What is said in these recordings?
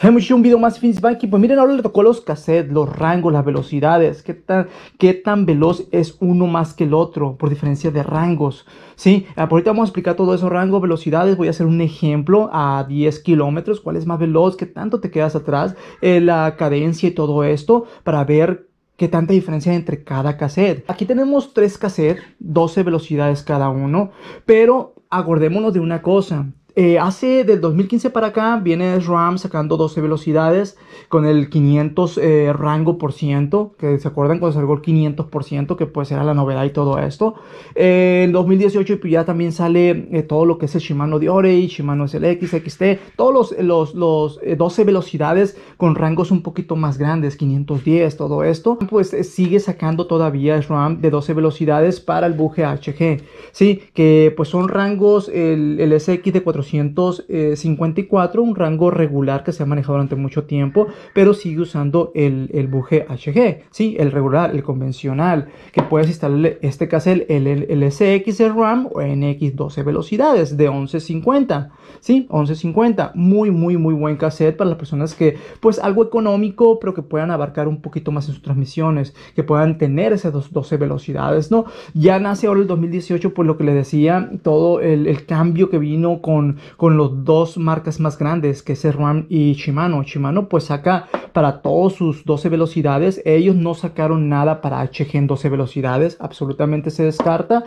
Hemos hecho un video más Fins Banking. Pues miren, ahora le tocó los cassettes, los rangos, las velocidades. ¿Qué tan, qué tan veloz es uno más que el otro por diferencia de rangos? Sí, ah, ahorita vamos a explicar todo eso. rangos, velocidades. Voy a hacer un ejemplo a 10 kilómetros. ¿Cuál es más veloz? ¿Qué tanto te quedas atrás? Eh, la cadencia y todo esto para ver qué tanta diferencia hay entre cada cassette. Aquí tenemos tres cassettes, 12 velocidades cada uno, pero acordémonos de una cosa. Eh, hace del 2015 para acá viene SRAM sacando 12 velocidades con el 500 eh, rango por ciento, que se acuerdan cuando salió el 500 por ciento, que pues era la novedad y todo esto. Eh, en 2018 pues, ya también sale todo lo que es el Shimano Diore, Shimano SLX, XT, todos los, 12 velocidades con rangos un poquito más grandes, 510, todo esto. Pues sigue sacando todavía SRAM de 12 velocidades para el buje HG, ¿sí? Que pues son rangos, el SX de 400 454, un rango regular que se ha manejado durante mucho tiempo, pero sigue usando el, el buje HG, ¿sí? el regular, el convencional, que puedes instalarle este cassette el, SX de RAM o NX 12 velocidades de 1150, ¿sí? 1150, muy, muy, muy buen cassette para las personas que, pues algo económico, pero que puedan abarcar un poquito más en sus transmisiones, que puedan tener esas 12 velocidades, ¿no? Ya nace ahora el 2018, por lo que le decía, todo el, el cambio que vino con con los dos marcas más grandes que es SRAM y Shimano. Shimano pues saca para todos sus 12 velocidades. Ellos no sacaron nada para HG en 12 velocidades. Absolutamente se descarta.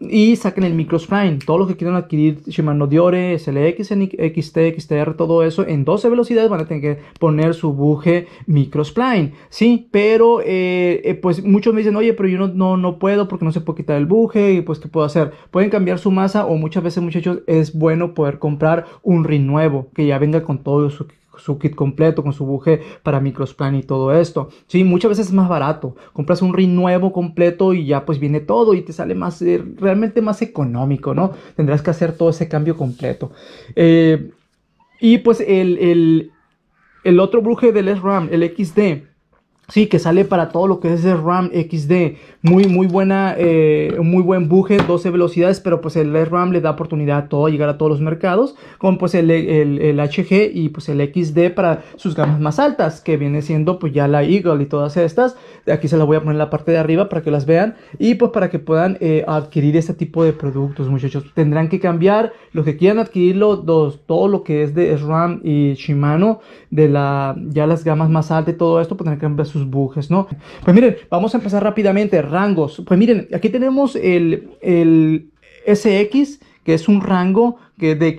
Y sacan el spline, todos los que quieran adquirir Shimano Diore, SLX, XT, XTR, todo eso en 12 velocidades van a tener que poner su buje spline, Sí, pero eh, eh, pues muchos me dicen, oye, pero yo no, no, no puedo porque no se puede quitar el buje y pues qué puedo hacer. Pueden cambiar su masa o muchas veces muchachos es bueno poder comprar un RIN nuevo que ya venga con todo su, kit completo, con su buje para microsplan y todo esto. Sí, muchas veces es más barato. Compras un RIN nuevo completo y ya pues viene todo y te sale más, eh, realmente más económico, ¿no? Tendrás que hacer todo ese cambio completo. Eh, y pues el, el, el otro buje del SRAM, el XD, Sí, que sale para todo lo que es el RAM XD. Muy, muy buena, eh, muy buen buje, 12 velocidades, pero pues el RAM le da oportunidad a todo, llegar a todos los mercados, con pues el, el, HG y pues el XD para sus gamas más altas, que viene siendo pues ya la Eagle y todas estas. Aquí se las voy a poner en la parte de arriba para que las vean y pues para que puedan eh, adquirir este tipo de productos, muchachos. Tendrán que cambiar, los que quieran adquirirlo, dos, todo lo que es de RAM y Shimano, de la, ya las gamas más altas y todo esto, pues tendrán que cambiar sus ¿no? Pues miren, vamos a empezar rápidamente, rangos. Pues miren, aquí tenemos el, el SX, que es un rango que de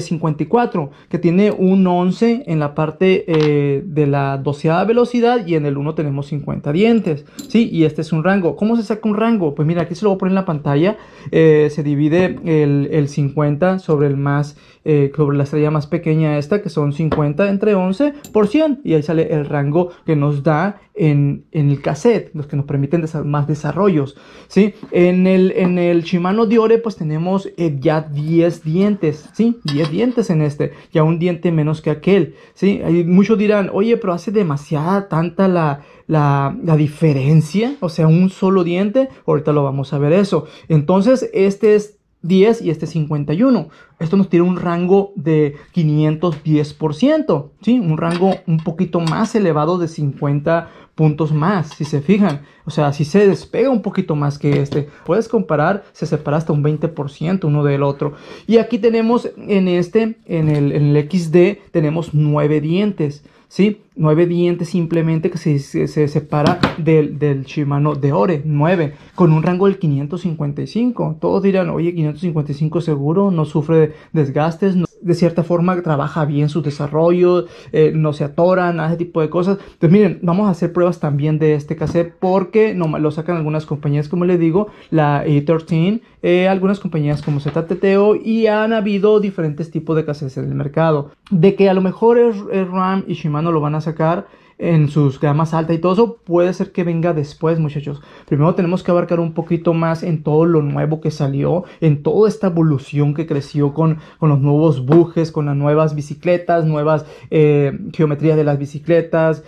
54, que tiene un 11 en la parte eh, de la doceada velocidad y en el 1 tenemos 50 dientes, ¿sí? Y este es un rango. ¿Cómo se saca un rango? Pues mira, aquí se lo voy a poner en la pantalla, eh, se divide el, 50 sobre el más, eh, sobre la estrella más pequeña esta, que son 50 entre 11 por 100, y ahí sale el rango que nos da en, el cassette, los que nos permiten más desarrollos. ¿sí? En, el, en el Shimano Diore pues tenemos eh, ya 10 dientes, ¿sí? 10 dientes en este, ya un diente menos que aquel. ¿sí? muchos dirán, oye, pero hace demasiada tanta la, la, la, diferencia, o sea, un solo diente, ahorita lo vamos a ver eso. Entonces, este es 10 y este 51. Esto nos tiene un rango de 510%, ¿sí? Un rango un poquito más elevado de 50 puntos más, si se fijan. O sea, si se despega un poquito más que este. Puedes comparar, se separa hasta un 20% uno del otro. Y aquí tenemos en este, en el, XD, tenemos 9 dientes, ¿sí? nueve dientes simplemente que se, separa del, del, Shimano de Ore, 9, con un rango del 555. Todos dirán, oye, 555 seguro, no sufre desgastes, de cierta forma trabaja bien su desarrollo eh, no se atoran, nada ese tipo de cosas. Entonces, miren, vamos a hacer pruebas también de este cassette porque no, lo sacan algunas compañías, como les digo, la E13, eh, algunas compañías como ZTTO y han habido diferentes tipos de cassettes en el mercado. De que a lo mejor es, RAM y Shimano lo van a sacar en sus gamas alta y todo eso puede ser que venga después, muchachos. Primero tenemos que abarcar un poquito más en todo lo nuevo que salió, en toda esta evolución que creció con, los nuevos bujes, con las nuevas bicicletas, nuevas eh, geometrías de las bicicletas,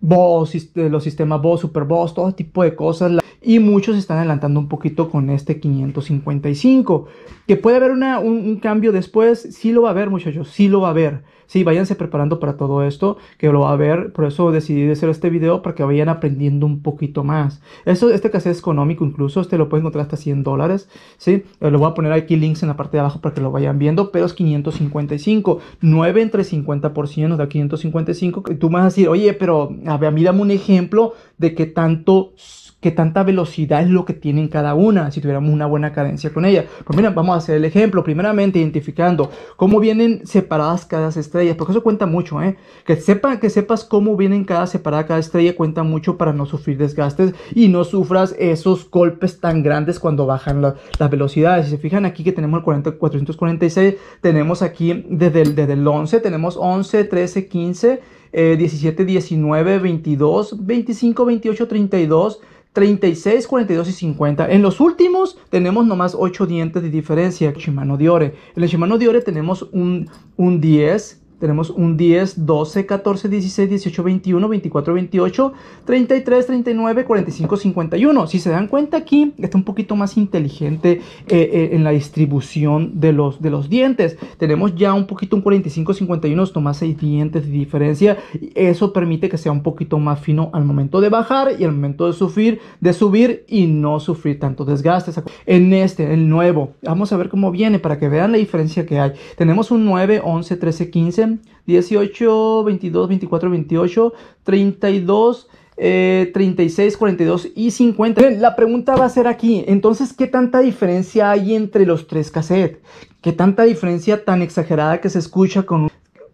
boss, los sistemas boss, super boss, todo tipo de cosas y muchos están adelantando un poquito con este 555. Que puede haber un, cambio después, sí lo va a haber muchachos, sí lo va a haber. Sí, váyanse preparando para todo esto, que lo va a haber, por eso decidí hacer este video, para que vayan aprendiendo un poquito más. Eso, este casete es económico incluso, este lo pueden encontrar hasta 100 dólares, ¿sí? Eh, lo voy a poner aquí links en la parte de abajo para que lo vayan viendo, pero es 555, 9 entre 50%, da 555, tú me vas a decir, oye, pero a, ver, mí dame un ejemplo de que tanto qué tanta velocidad es lo que tienen cada una, si tuviéramos una buena cadencia con ella. Pues mira, vamos a hacer el ejemplo, primeramente identificando cómo vienen separadas cada estrella, porque eso cuenta mucho, ¿eh? Que, sepa, que sepas cómo vienen cada separada cada estrella cuenta mucho para no sufrir desgastes y no sufras esos golpes tan grandes cuando bajan las velocidades. Si se fijan aquí que tenemos el 40, 446, tenemos aquí desde el, desde 11, tenemos 11, 13, 15, 17, 19, 22, 25, 28, 32. 36, 42 y 50. En los últimos tenemos nomás 8 dientes de diferencia. Shimano Diore. En el Shimano Diore tenemos un, un 10, tenemos un 10, 12, 14, 16, 18, 21, 24, 28, 33, 39, 45, 51. Si se dan cuenta aquí, está un poquito más inteligente eh, eh, en la distribución de los, de los dientes. Tenemos ya un poquito un 45, 51, esto más 6 dientes de diferencia. Eso permite que sea un poquito más fino al momento de bajar y al momento de subir, de subir y no sufrir tanto desgaste En este, el nuevo, vamos a ver cómo viene para que vean la diferencia que hay. Tenemos un 9, 11, 13, 15. 18, 22, 24, 28, 32, 36, 42 y 50. Eh, Bien, la pregunta va a ser aquí, entonces, ¿qué tanta diferencia hay entre los tres cassettes? ¿Qué tanta diferencia tan exagerada que se escucha con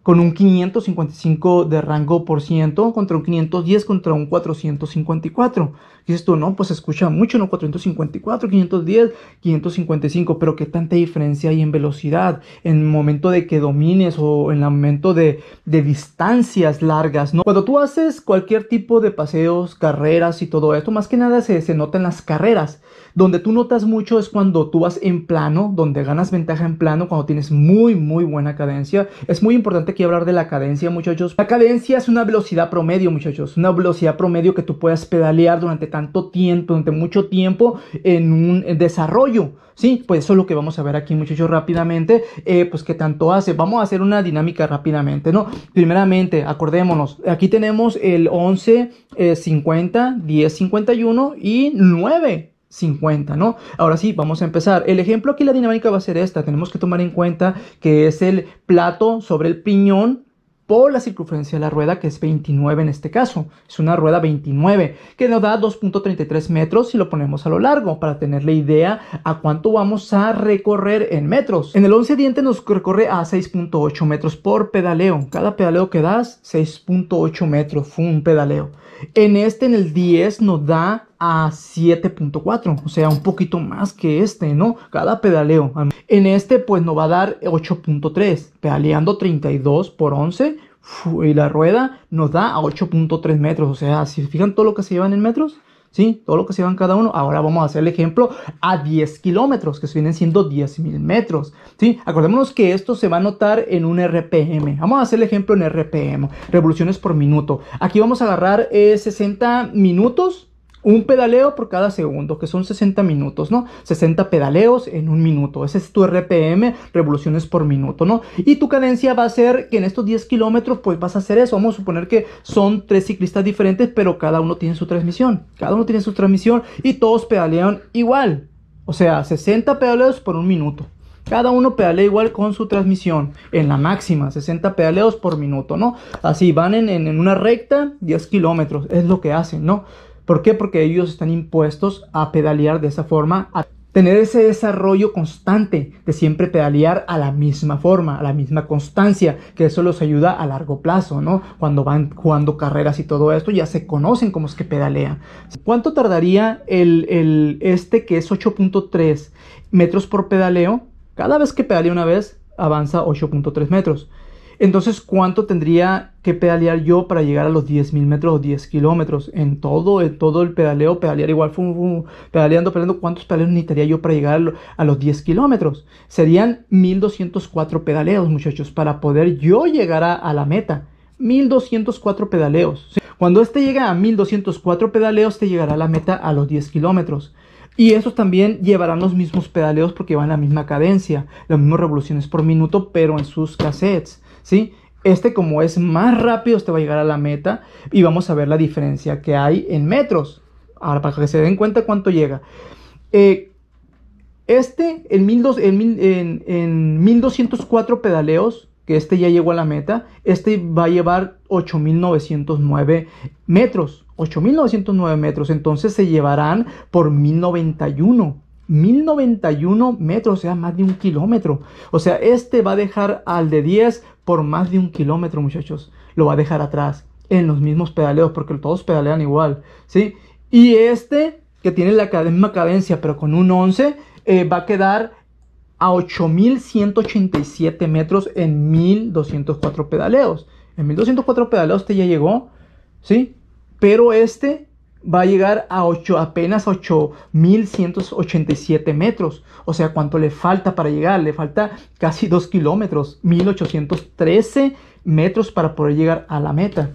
con un 555 de rango por ciento contra un 510 contra un 454. Y esto no, pues se escucha mucho, ¿no? 454, 510, 555, pero qué tanta diferencia hay en velocidad, en momento de que domines o en el momento de, de distancias largas, ¿no? Cuando tú haces cualquier tipo de paseos, carreras y todo esto, más que nada se, se nota en las carreras. Donde tú notas mucho es cuando tú vas en plano, donde ganas ventaja en plano, cuando tienes muy, muy buena cadencia. Es muy importante hablar de la cadencia, muchachos. La cadencia es una velocidad promedio, muchachos. Una velocidad promedio que tú puedas pedalear durante tanto tiempo, durante mucho tiempo en un desarrollo. Sí, pues eso es lo que vamos a ver aquí, muchachos, rápidamente. Eh, pues qué tanto hace. Vamos a hacer una dinámica rápidamente, ¿no? Primeramente, acordémonos, aquí tenemos el 11, 50, 10, 51 y 9. 50, ¿no? Ahora sí, vamos a empezar. El ejemplo aquí, la dinámica va a ser esta. Tenemos que tomar en cuenta que es el plato sobre el piñón por la circunferencia de la rueda, que es 29 en este caso. Es una rueda 29, que nos da 2.33 metros si lo ponemos a lo largo, para tener la idea a cuánto vamos a recorrer en metros. En el 11 diente nos recorre a 6.8 metros por pedaleo. Cada pedaleo que das, 6.8 metros, fue un pedaleo. En este, en el 10, nos da a 7.4, o sea, un poquito más que este, ¿no? Cada pedaleo. En este, pues nos va a dar 8.3, pedaleando 32 por 11, y la rueda nos da a 8.3 metros, o sea, si fijan todo lo que se llevan en metros, ¿sí? Todo lo que se llevan cada uno. Ahora vamos a hacer el ejemplo a 10 kilómetros, que se vienen siendo 10.000 metros, ¿sí? Acordémonos que esto se va a notar en un RPM. Vamos a hacer el ejemplo en RPM, revoluciones por minuto. Aquí vamos a agarrar 60 eh, minutos, un pedaleo por cada segundo, que son 60 minutos, ¿no? 60 pedaleos en un minuto. Ese es tu RPM, revoluciones por minuto, ¿no? Y tu cadencia va a ser que en estos 10 kilómetros, pues vas a hacer eso. Vamos a suponer que son tres ciclistas diferentes, pero cada uno tiene su transmisión. Cada uno tiene su transmisión y todos pedalean igual. O sea, 60 pedaleos por un minuto. Cada uno pedalea igual con su transmisión, en la máxima, 60 pedaleos por minuto, ¿no? Así van en, en una recta, 10 kilómetros, es lo que hacen, ¿no? ¿Por qué? Porque ellos están impuestos a pedalear de esa forma, a tener ese desarrollo constante de siempre pedalear a la misma forma, a la misma constancia, que eso los ayuda a largo plazo, ¿no? Cuando van jugando carreras y todo esto, ya se conocen cómo es que pedalean. ¿Cuánto tardaría el, el este que es 8.3 metros por pedaleo? Cada vez que pedalea una vez, avanza 8.3 metros. Entonces, ¿cuánto tendría que pedalear yo para llegar a los 10.000 metros o 10 kilómetros? En todo, el pedaleo, pedalear igual, pedaleando, pedaleando, ¿cuántos pedaleos necesitaría yo para llegar a los 10 kilómetros? Serían 1.204 pedaleos, muchachos, para poder yo llegar a, la meta. 1.204 pedaleos. Cuando este llega a 1.204 pedaleos, te llegará a la meta a los 10 kilómetros. Y esos también llevarán los mismos pedaleos porque van a la misma cadencia, las mismas revoluciones por minuto, pero en sus cassettes. ¿sí? Este como es más rápido, este va a llegar a la meta y vamos a ver la diferencia que hay en metros. Ahora, para que se den cuenta cuánto llega. Eh, este, en, en, en, en 1204 pedaleos, que este ya llegó a la meta, este va a llevar 8.909 metros. 8.909 metros, entonces se llevarán por 1.091. 1091 metros, o sea, más de un kilómetro. O sea, este va a dejar al de 10 por más de un kilómetro, muchachos. Lo va a dejar atrás en los mismos pedaleos, porque todos pedalean igual, ¿sí? Y este, que tiene la misma cadencia, pero con un 11, eh, va a quedar a 8187 metros en 1204 pedaleos. En 1204 pedaleos este ya llegó, ¿sí? Pero este va a llegar a 8, apenas 8.187 metros. O sea, ¿cuánto le falta para llegar? Le falta casi 2 kilómetros, 1.813 metros para poder llegar a la meta.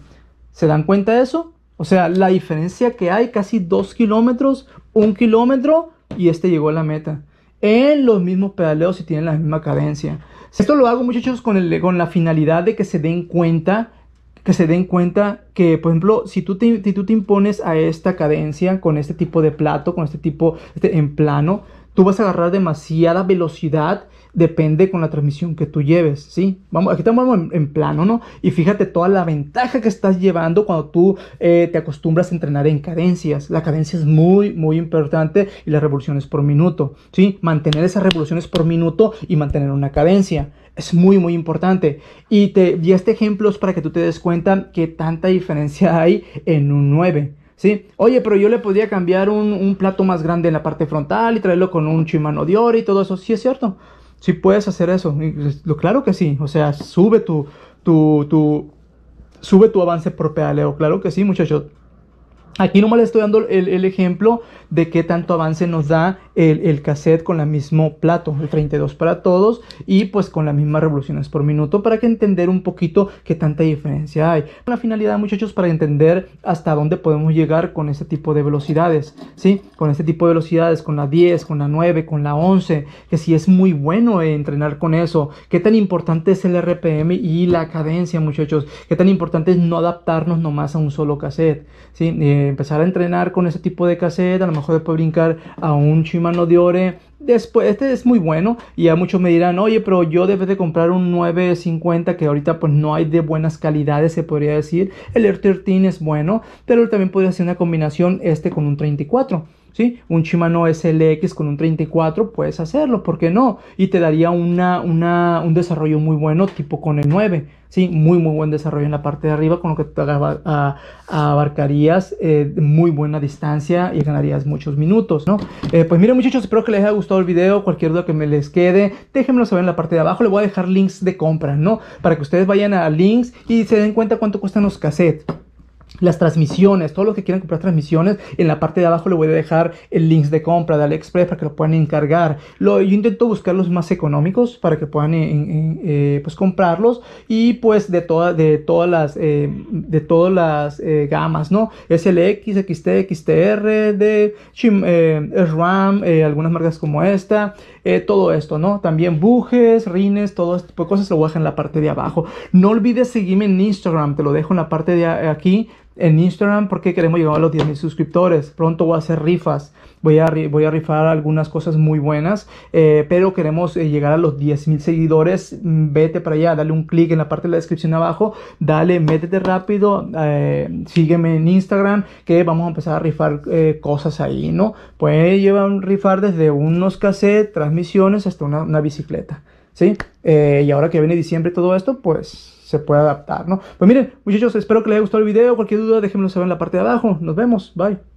¿Se dan cuenta de eso? O sea, la diferencia que hay, casi 2 kilómetros, 1 kilómetro y este llegó a la meta. En los mismos pedaleos y tienen la misma cadencia. Esto lo hago muchachos con, el, con la finalidad de que se den cuenta que se den cuenta que, por ejemplo, si tú, te, tú te impones a esta cadencia con este tipo de plato, con este tipo este, en plano, tú vas a agarrar demasiada velocidad depende con la transmisión que tú lleves, ¿sí? Vamos, aquí estamos en, en plano, ¿no? Y fíjate toda la ventaja que estás llevando cuando tú eh, te acostumbras a entrenar en cadencias. La cadencia es muy, muy importante y las revoluciones por minuto, ¿sí? Mantener esas revoluciones por minuto y mantener una cadencia. Es muy, muy importante. Y te di este ejemplo es para que tú te des cuenta que tanta diferencia hay en un 9. ¿sí? Oye, pero yo le podría cambiar un, un, plato más grande en la parte frontal y traerlo con un chimano de oro y todo eso. Sí, es cierto si puedes hacer eso. Pues, lo, claro que sí. O sea, sube tu, tu, tu, sube tu avance por pedaleo. Claro que sí, muchachos. Aquí nomás le estoy dando el, ejemplo de qué tanto avance nos da el, cassette con el mismo plato, el 32 para todos y pues con las mismas revoluciones por minuto para que entender un poquito qué tanta diferencia hay. Una finalidad muchachos para entender hasta dónde podemos llegar con este tipo de velocidades, ¿sí? Con este tipo de velocidades, con la 10, con la 9, con la 11, que si sí es muy bueno eh, entrenar con eso, qué tan importante es el RPM y la cadencia muchachos, qué tan importante es no adaptarnos nomás a un solo cassette, ¿sí? Eh, empezar a entrenar con ese tipo de cassette, a lo mejor después brincar a un Shimano Diore. Después, este es muy bueno y a muchos me dirán, oye, pero yo debes de comprar un 950 que ahorita pues no hay de buenas calidades, se podría decir. El Air 13 es bueno, pero también podría hacer una combinación este con un 34. Un Shimano SLX con un 34 puedes hacerlo, ¿por qué no? Y te daría un desarrollo muy bueno tipo con el 9, ¿sí? Muy, muy buen desarrollo en la parte de arriba, con lo que te abarcarías eh, muy buena distancia y ganarías muchos minutos, ¿no? Eh, pues mira muchachos, espero que les haya gustado el video, cualquier duda que me les quede, déjenmelo saber en la parte de abajo, le voy a dejar links de compra, ¿no? Para que ustedes vayan a links y se den cuenta cuánto cuestan los cassettes las transmisiones, todo lo que quieran comprar transmisiones, en la parte de abajo le voy a dejar el links de compra de AliExpress para que lo puedan encargar. Lo, yo intento buscar los más económicos para que puedan eh, eh, pues comprarlos y pues de, todas de todas las, eh, de todas las gamas, ¿no? SLX, XT, XTR, de RAM, algunas marcas como esta, todo esto, ¿no? También bujes, rines, todo este cosas lo voy a dejar en la parte de abajo. No olvides seguirme en Instagram, te lo dejo en la parte de aquí en Instagram porque queremos llegar a los mil suscriptores. Pronto voy a hacer rifas, voy a, rifar algunas cosas muy buenas, eh, pero queremos eh, llegar a los mil seguidores. Mm, vete para allá, dale un clic en la parte de la descripción abajo, dale, métete rápido, eh, sígueme en Instagram que vamos a empezar a rifar cosas ahí, ¿no? Puede llevar un rifar desde unos cassettes, transmisiones hasta una bicicleta. Eh, y ahora que viene diciembre todo esto, pues se puede adaptar, ¿no? Pues miren, muchachos, espero que les haya gustado el video. Cualquier duda, déjenmelo saber en la parte de abajo. Nos vemos. Bye.